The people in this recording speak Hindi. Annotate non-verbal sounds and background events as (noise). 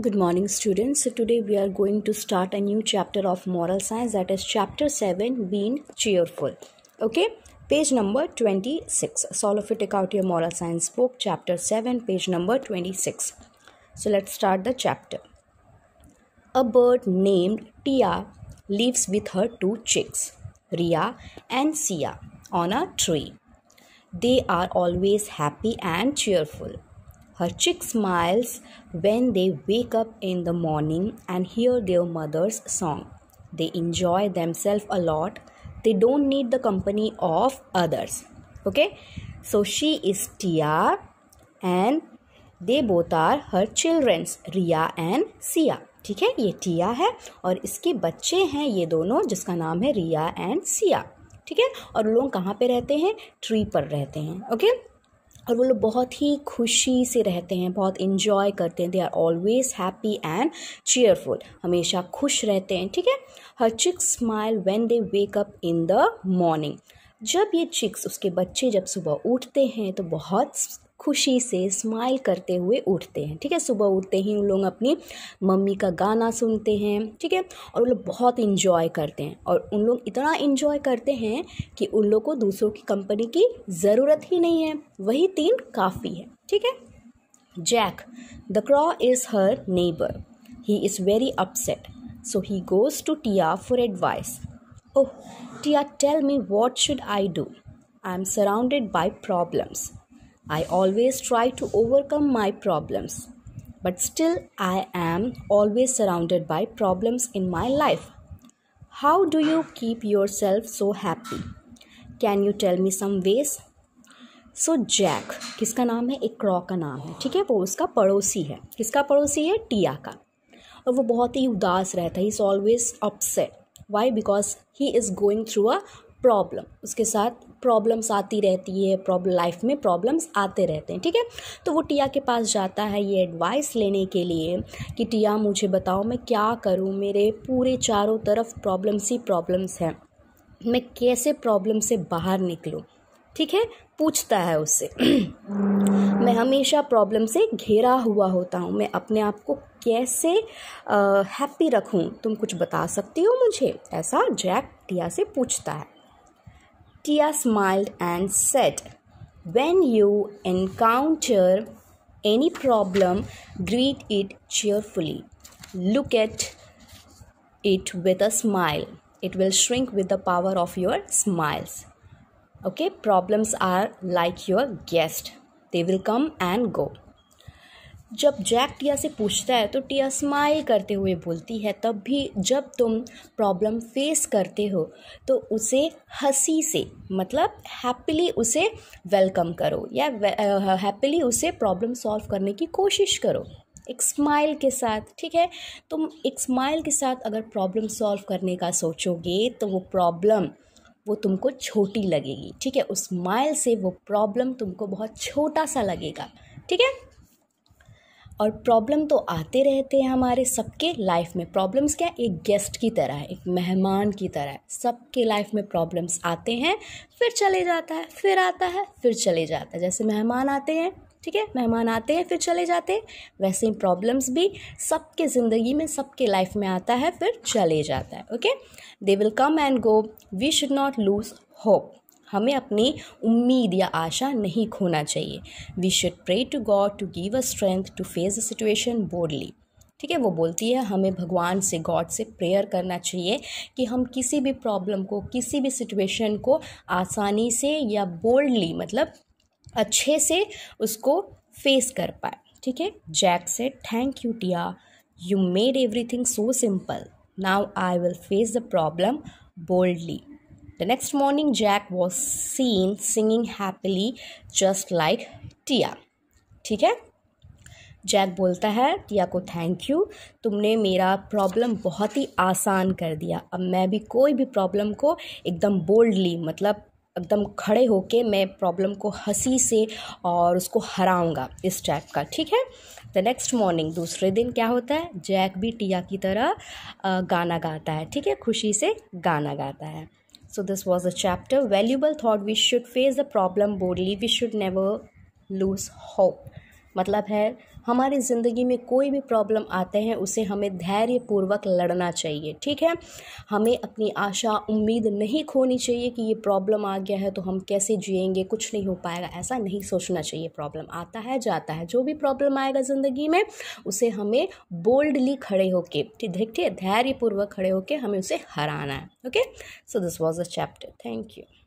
Good morning students. today we are going to start a new chapter of moral science that is chapter 7 being cheerful. Okay? Page number 26. Solve it take out your moral science book chapter 7 page number 26. So let's start the chapter. A bird named Tia lives with her two chicks, Ria and Sia, on a tree. They are always happy and cheerful. Her chick smiles when they wake up in the morning and hear their mother's song. They enjoy themselves a lot. They don't need the company of others. Okay, so she is Tia and they both are her childrens Ria and Sia. ठीक है ये टिया है और इसके बच्चे हैं ये दोनों जिसका नाम है रिया एंड सिया ठीक है और लोग कहाँ पे रहते हैं ट्री पर रहते हैं ओके और वो लोग बहुत ही खुशी से रहते हैं बहुत इन्जॉय करते हैं they are always happy and cheerful हमेशा खुश रहते हैं ठीक है हर chick smile when they wake up in the morning जब ये चिक्स उसके बच्चे जब सुबह उठते हैं तो बहुत खुशी से स्माइल करते हुए उठते हैं ठीक है सुबह उठते ही उन लोग अपनी मम्मी का गाना सुनते हैं ठीक है और वो लोग बहुत इन्जॉय करते हैं और उन लोग इतना इन्जॉय करते हैं कि उन लोग को दूसरों की कंपनी की ज़रूरत ही नहीं है वही तीन काफ़ी है ठीक है Jack the crow is her neighbour he is very upset so he goes to Tia for advice Oh, Tia, tell me what should I do? I am surrounded by problems. I always try to overcome my problems. But still, I am always surrounded by problems in my life. How do you keep yourself so happy? Can you tell me some ways? So so, Jack किसका नाम है एक क्रॉ का नाम है ठीक है वो उसका पड़ोसी है किसका पड़ोसी है टिया का और वो बहुत ही उदास रहता है is always upset why because he is going through a problem उसके साथ प्रॉब्लम्स आती रहती है प्रॉब्लम लाइफ में प्रॉब्लम्स आते रहते हैं ठीक है तो वो टिया के पास जाता है ये एडवाइस लेने के लिए कि टिया मुझे बताओ मैं क्या करूँ मेरे पूरे चारों तरफ प्रॉब्लम्स ही प्रॉब्लम्स हैं मैं कैसे प्रॉब्लम से बाहर निकलूँ ठीक है पूछता है उससे (clears throat) मैं हमेशा प्रॉब्लम से घेरा हुआ होता हूँ मैं अपने आप को कैसे हैप्पी रखूँ तुम कुछ बता सकती हो मुझे ऐसा जैक टिया से पूछता है Tia smiled and said when you encounter any problem greet it cheerfully look at it with a smile it will shrink with the power of your smiles okay problems are like your guest they will come and go जब जैक टिया से पूछता है तो टिया स्माइल करते हुए बोलती है तब भी जब तुम प्रॉब्लम फेस करते हो तो उसे हंसी से मतलब हैप्पीली उसे वेलकम करो या हैप्पीली उसे प्रॉब्लम सॉल्व करने की कोशिश करो एक स्माइल के साथ ठीक है तुम एक स्माइल के साथ अगर प्रॉब्लम सॉल्व करने का सोचोगे तो वो प्रॉब्लम वो तुमको छोटी लगेगी ठीक है उस माइल से वो प्रॉब्लम तुमको बहुत छोटा सा लगेगा ठीक है और प्रॉब्लम तो आते रहते हैं हमारे सबके लाइफ में प्रॉब्लम्स क्या एक गेस्ट की तरह है एक मेहमान की तरह है सबके लाइफ में प्रॉब्लम्स आते हैं फिर चले जाता है फिर आता है फिर चले जाता है जैसे मेहमान आते हैं ठीक है मेहमान आते हैं फिर चले जाते हैं वैसे ही प्रॉब्लम्स भी सबके ज़िंदगी में सबके लाइफ में आता है फिर चले जाता है okay they will come and go we should not lose hope हमें अपनी उम्मीद या आशा नहीं खोना चाहिए we should pray to God to give a strength to face the situation boldly ठीक है वो बोलती है हमें भगवान से गॉड से प्रेयर करना चाहिए कि हम किसी भी प्रॉब्लम को किसी भी सिचुएशन को आसानी से या बोल्डली मतलब अच्छे से उसको फेस कर पाए ठीक है जैक से thank you Tia you made everything so simple now I will face the problem boldly the next morning Jack was seen singing happily just like Tia ठीक है जैक बोलता है टिया को थैंक यू तुमने मेरा प्रॉब्लम बहुत ही आसान कर दिया अब मैं भी कोई भी प्रॉब्लम को एकदम बोल्डली मतलब एकदम खड़े होके मैं प्रॉब्लम को हंसी से और उसको हराऊंगा इस टाइप का ठीक है द नेक्स्ट मॉर्निंग दूसरे दिन क्या होता है जैक भी टिया की तरह गाना गाता है ठीक है खुशी से गाना गाता है so this was a chapter valuable thought we should face the problem boldly we should never lose hope मतलब है हमारी ज़िंदगी में कोई भी प्रॉब्लम आते हैं उसे हमें धैर्यपूर्वक लड़ना चाहिए ठीक है हमें अपनी आशा उम्मीद नहीं खोनी चाहिए कि ये प्रॉब्लम आ गया है तो हम कैसे जिएंगे कुछ नहीं हो पाएगा ऐसा नहीं सोचना चाहिए प्रॉब्लम आता है जाता है जो भी प्रॉब्लम आएगा ज़िंदगी में उसे हमें बोल्डली खड़े होके ठीक है धैर्यपूर्वक खड़े होके हमें उसे हराना है okay so this was a chapter thank you